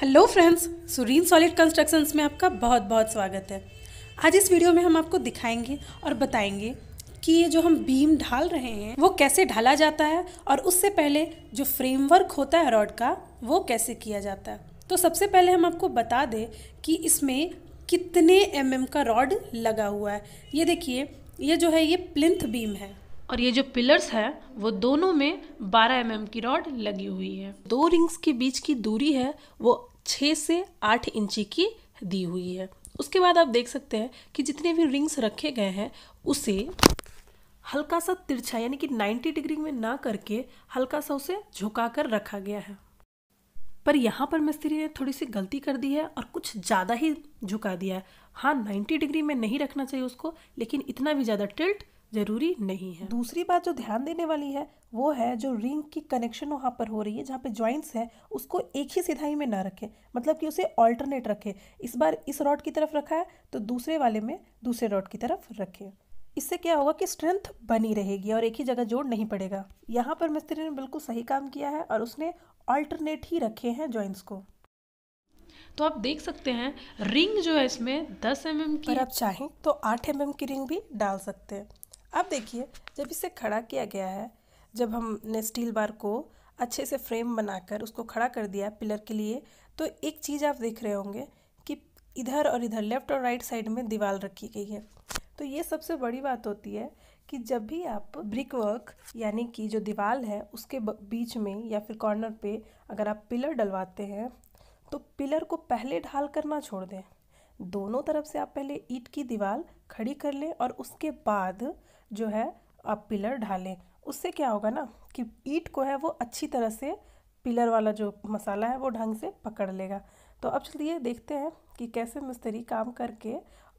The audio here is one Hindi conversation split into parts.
hello friends Surin solid constructions में आपका बहुत बहुत स्वागत है आज इस वीडियो में हम आपको दिखाएंगे और बताएंगे कि ये जो हम बीम ढाल रहे हैं वो कैसे ढाला जाता है और उससे पहले जो फ्रेमवर्क होता है रॉड का वो कैसे किया जाता है तो सबसे पहले हम आपको बता दें कि इसमें कितने एम mm का रॉड लगा हुआ है ये देखिए ये जो है ये प्लिंथ बीम है और ये जो पिलर्स है वो दोनों में 12 एम mm की रॉड लगी हुई है दो रिंग्स के बीच की दूरी है वो 6 से 8 इंची की दी हुई है उसके बाद आप देख सकते हैं कि जितने भी रिंग्स रखे गए हैं उसे हल्का सा तिरछा यानी कि 90 डिग्री में ना करके हल्का सा उसे झुका कर रखा गया है पर यहाँ पर मिस्त्री ने थोड़ी सी गलती कर दी है और कुछ ज़्यादा ही झुका दिया है हाँ 90 डिग्री में नहीं रखना चाहिए उसको लेकिन इतना भी ज़्यादा टिल्ट ज़रूरी नहीं है दूसरी बात जो ध्यान देने वाली है वो है जो रिंग की कनेक्शन वहाँ पर हो रही है जहाँ पे ज्वाइंट्स है उसको एक ही सिधाई में ना रखे मतलब कि उसे ऑल्टरनेट रखे इस बार इस रॉड की तरफ रखा है तो दूसरे वाले में दूसरे रॉड की तरफ रखे इससे क्या होगा कि स्ट्रेंथ बनी रहेगी और एक ही जगह जोड़ नहीं पड़ेगा यहाँ पर मिस्त्री ने बिल्कुल सही काम किया है और उसने ऑल्टरनेट ही रखे हैं जॉइंट्स को तो आप देख सकते हैं रिंग जो है इसमें दस एम एम की आप चाहें तो आठ एम एम की रिंग भी डाल सकते हैं अब देखिए जब इसे खड़ा किया गया है जब हमने स्टील बार को अच्छे से फ्रेम बनाकर उसको खड़ा कर दिया पिलर के लिए तो एक चीज़ आप देख रहे होंगे कि इधर और इधर लेफ्ट और राइट साइड में दीवार रखी गई है तो ये सबसे बड़ी बात होती है कि जब भी आप ब्रिक वर्क यानी कि जो दीवार है उसके बीच में या फिर कॉर्नर पे अगर आप पिलर डलवाते हैं तो पिलर को पहले ढाल कर ना छोड़ दें दोनों तरफ से आप पहले ईट की दीवार खड़ी कर लें और उसके बाद जो है आप पिलर ढालें उससे क्या होगा ना कि ईट को है वो अच्छी तरह से पिलर वाला जो मसाला है वो ढंग से पकड़ लेगा तो अब चलिए देखते हैं कि कैसे मिस्त्री काम करके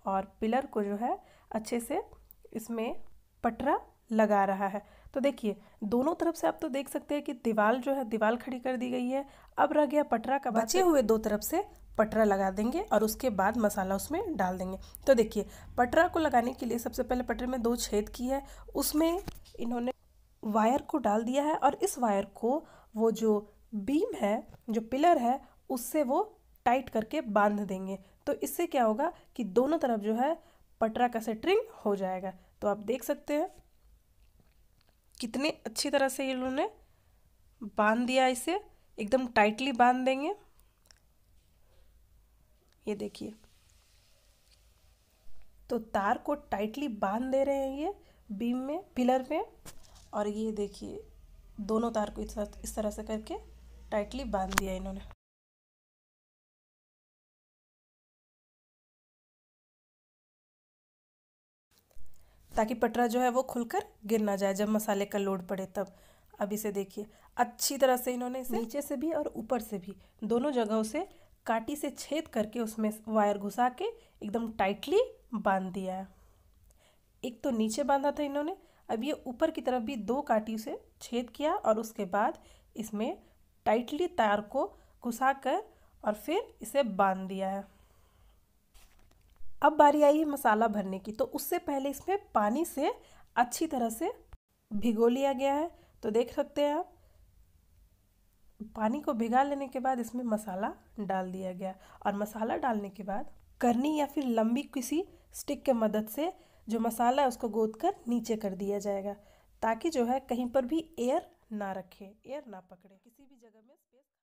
और पिलर को जो है अच्छे से इसमें पटरा लगा रहा है तो देखिए दोनों तरफ से आप तो देख सकते हैं कि दीवाल जो है दीवाल खड़ी कर दी गई है अब रह गया पटरा का बचे हुए दो तरफ से पटरा लगा देंगे और उसके बाद मसाला उसमें डाल देंगे तो देखिए पटरा को लगाने के लिए सबसे पहले पटरे में दो छेद की है उसमें इन्होंने वायर को डाल दिया है और इस वायर को वो जो बीम है जो पिलर है उससे वो टाइट करके बांध देंगे तो इससे क्या होगा कि दोनों तरफ जो है पटरा का सेटरिंग हो जाएगा तो आप देख सकते हैं कितने अच्छी तरह से इन्होंने बांध दिया इसे एकदम टाइटली बांध देंगे ये देखिए तो तार को टाइटली बांध दे रहे हैं ये बीम में पिलर में और ये देखिए दोनों तार को इस तरह से करके टाइटली बांध दिया इन्होंने ताकि पटरा जो है वो खुलकर गिर ना जाए जब मसाले का लोड पड़े तब अब इसे देखिए अच्छी तरह से इन्होंने इसे नीचे से भी और ऊपर से भी दोनों जगहों से काटी से छेद करके उसमें वायर घुसा के एकदम टाइटली बांध दिया है एक तो नीचे बांधा था इन्होंने अब ये ऊपर की तरफ भी दो काटी से छेद किया और उसके बाद इसमें टाइटली तार को घुसा कर और फिर इसे बांध दिया है अब बारी आई है मसाला भरने की तो उससे पहले इसमें पानी से अच्छी तरह से भिगो लिया गया है तो देख सकते हैं आप पानी को भिगा लेने के बाद इसमें मसाला डाल दिया गया और मसाला डालने के बाद करनी या फिर लंबी किसी स्टिक के मदद से जो मसाला है उसको गोद कर नीचे कर दिया जाएगा ताकि जो है कहीं पर भी एयर ना रखे एयर ना पकड़े किसी भी जगह में स्पेस